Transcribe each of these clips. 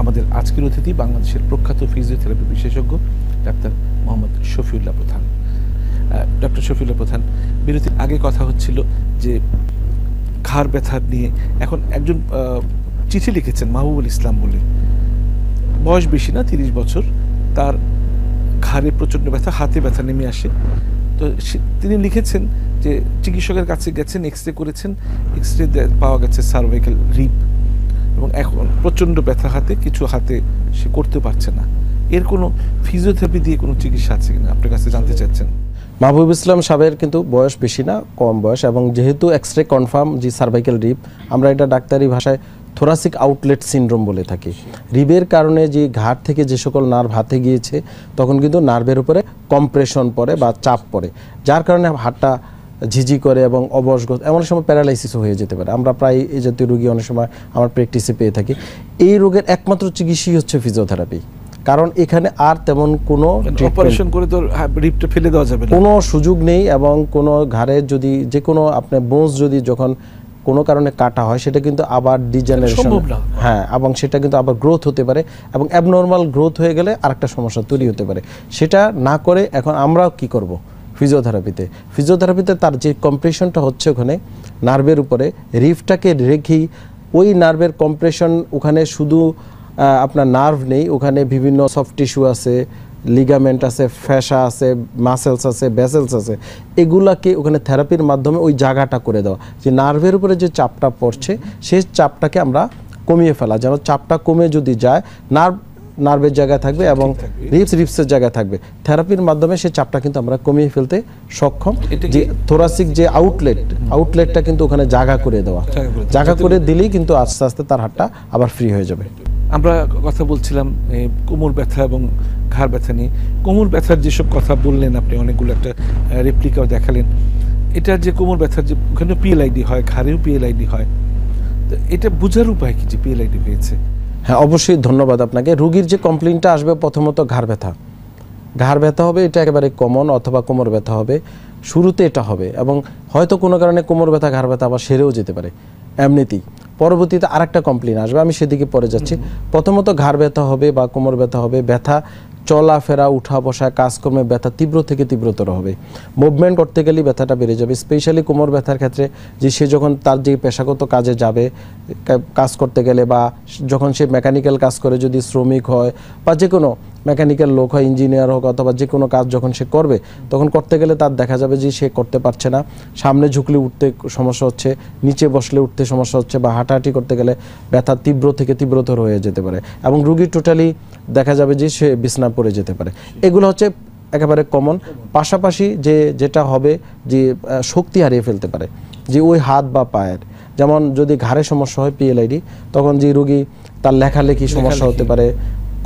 আমাদের আজকের অতিথি বাংলাদেশের প্রখ্যাত ফিজিওথেরাপি বিশেষজ্ঞ ডাক্তার মোহাম্মদ শফিউল্লাহ প্রধান ডক্টর শফিউল্লাহ প্রধান বিরতির আগে কথা হচ্ছিল যে ঘাড় ব্যথা নিয়ে এখন একজন চিঠি লিখেছেন মাহবুবুল ইসলাম বলে বয়স বেশি না তিরিশ বছর তার ঘাড়ে প্রচণ্ড ব্যথা হাতে ব্যথা নেমে আসে তো তিনি লিখেছেন যে চিকিৎসকের কাছে গেছেন এক্স রে করেছেন এক্স রে পাওয়া গেছে সার্ভাইকাল রিপ এবং এখন প্রচণ্ড ব্যথা হাতে কিছু হাতে সে করতে পারছে না এর কোনো ফিজিওথেরাপি দিয়ে কোনো চিকিৎসা আছে কিনা আপনার কাছে জানতে চাচ্ছেন মাহবুব ইসলাম সাহেবের কিন্তু বয়স বেশি না কম বয়স এবং যেহেতু এক্স রে কনফার্ম যে সার্ভাইকেল রিপ আমরা এটা ডাক্তারি ভাষায় থোরাসিক আউটলেট সিন্ড্রোম বলে থাকি রিবের কারণে যে ঘাট থেকে যে সকল নার্ভ হাতে গিয়েছে তখন কিন্তু নার্ভের উপরে কম্প্রেশন পড়ে বা চাপ পড়ে যার কারণে হাটটা ঝিঝি করে এবং অবসগত এমন সময় প্যারালাইসিসও হয়ে যেতে পারে আমরা প্রায় এই জাতীয় রোগী অনেক সময় আমার প্র্যাকটিসে পেয়ে থাকি এই রোগের একমাত্র চিকিৎসাই হচ্ছে ফিজিওথেরাপি কারণ এখানে আর তেমন কোনো অপারেশন মানে করে তো রিপটা হ্যাঁ, ফেলে দেওয়া যাবে কোনো সুযোগ নেই এবং কোনো ঘাড়ে যদি যে কোনো আপনার বোনস যদি যখন কোনো কারণে কাটা হয় সেটা কিন্তু আবার ডিজেনারেশন হ্যাঁ এবং সেটা কিন্তু আবার গ্রোথ হতে পারে এবং অ্যাবনর্মাল গ্রোথ হয়ে গেলে আরেকটা সমস্যা তৈরি হতে পারে সেটা না করে এখন আমরাও কি করব ফিজিওথেরাপিতে ফিজিওথেরাপিতে তার যে কম্প্রেশনটা হচ্ছে ওখানে নার্ভের উপরে রিফটাকে রেখেই ওই নার্ভের কম্প্রেশন ওখানে শুধু আপনার নার্ভ নেই ওখানে বিভিন্ন সফট টিস্যু আছে লিগামেন্ট আছে ফ্যাসা আছে মাসেলস আছে ব্যাসেলস আছে এগুলাকে ওখানে থেরাপির মাধ্যমে ওই জায়গাটা করে দেওয়া যে নার্ভের উপরে যে চাপটা পড়ছে সেই চাপটাকে আমরা কমিয়ে ফেলা যেন চাপটা কমে যদি যায় নার্ভ নার্ভের জায়গায় থাকবে এবং রিপস রিপসের জায়গায় থাকবে থেরাপির মাধ্যমে সে চাপটা কিন্তু আমরা কমিয়ে ফেলতে সক্ষম যে থোরাসিক যে আউটলেট আউটলেটটা কিন্তু ওখানে জাগা করে দেওয়া জাগা করে দিলেই কিন্তু আস্তে আস্তে তার হাতটা আবার ফ্রি হয়ে যাবে আমরা কথা বলছিলাম কোমর ব্যথা এবং ঘাড় ব্যথা নিয়ে কোমর ব্যথার যেসব কথা বললেন আপনি অনেকগুলো একটা রেপ্লিকাও দেখালেন এটা যে কোমর ব্যথার যে ওখানে পিএলআইডি হয় ঘাড়েও পিএলআইডি হয় তো এটা বোঝার উপায় কি যে পিএলআইডি হয়েছে হ্যাঁ অবশ্যই ধন্যবাদ আপনাকে রুগীর যে কমপ্লেনটা আসবে প্রথমত ঘাড় ব্যথা ঘাড় ব্যথা হবে এটা একেবারে কমন অথবা কোমর ব্যথা হবে শুরুতে এটা হবে এবং হয়তো কোনো কারণে কোমর ব্যথা ঘাড় ব্যথা আবার সেরেও যেতে পারে এমনিতেই পরবর্তীতে আরেকটা কমপ্লেন আসবে আমি সেদিকে পরে যাচ্ছি প্রথমত ঘাড় ব্যথা হবে বা কোমর ব্যথা হবে ব্যথা চলাফেরা উঠা বসা কাজকর্মে ব্যথা তীব্র থেকে তীব্রতর হবে মুভমেন্ট করতে গেলে ব্যথাটা বেড়ে যাবে স্পেশালি কোমর ব্যথার ক্ষেত্রে যে সে যখন তার যে পেশাগত কাজে যাবে কাজ করতে গেলে বা যখন সে মেকানিক্যাল কাজ করে যদি শ্রমিক হয় বা যে কোনো মেকানিক্যাল লোক হয় ইঞ্জিনিয়ার হোক অথবা যে কোনো কাজ যখন সে করবে তখন করতে গেলে তার দেখা যাবে যে সে করতে পারছে না সামনে ঝুঁকলে উঠতে সমস্যা হচ্ছে নিচে বসলে উঠতে সমস্যা হচ্ছে বা হাঁটাহাঁটি করতে গেলে ব্যথা তীব্র থেকে তীব্রতর হয়ে যেতে পারে এবং রুগী টোটালি দেখা যাবে যে সে বিছনা পড়ে যেতে পারে এগুলো হচ্ছে একেবারে কমন পাশাপাশি যে যেটা হবে যে শক্তি হারিয়ে ফেলতে পারে যে ওই হাত বা পায়ের যেমন যদি ঘাড়ে সমস্যা হয় পিএলআইডি তখন যে রুগী তার লেখালেখি সমস্যা হতে পারে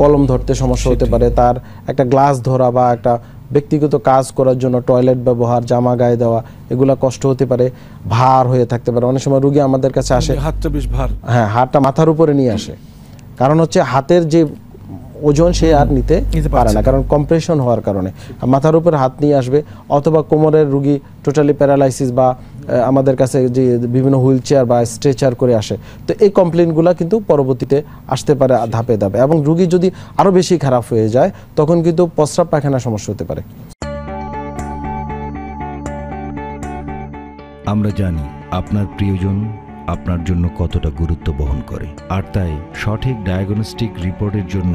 কলম ধরতে সমস্যা হতে পারে তার একটা গ্লাস ধরা বা একটা ব্যক্তিগত কাজ করার জন্য টয়লেট ব্যবহার জামা গায়ে দেওয়া এগুলা কষ্ট হতে পারে ভার হয়ে থাকতে পারে অনেক সময় রুগী আমাদের কাছে আসে হাতটা বেশ ভার হ্যাঁ হাতটা মাথার উপরে নিয়ে আসে কারণ হচ্ছে হাতের যে ওজন সে আর নিতে পারে না কারণ কম্প্রেশন হওয়ার কারণে মাথার উপর হাত নিয়ে আসবে অথবা কোমরের রুগী টোটালি প্যারালাইসিস বা আমাদের কাছে যে বিভিন্ন হুইল চেয়ার বা স্ট্রেচার করে আসে তো এই কমপ্লেনগুলো কিন্তু পরবর্তীতে আসতে পারে ধাপে ধাপে এবং রুগী যদি আরও বেশি খারাপ হয়ে যায় তখন কিন্তু প্রস্রাব পায়খানা সমস্যা হতে পারে আমরা জানি আপনার প্রিয়জন আপনার জন্য কতটা গুরুত্ব বহন করে আর তাই সঠিক ডায়াগনস্টিক রিপোর্টের জন্য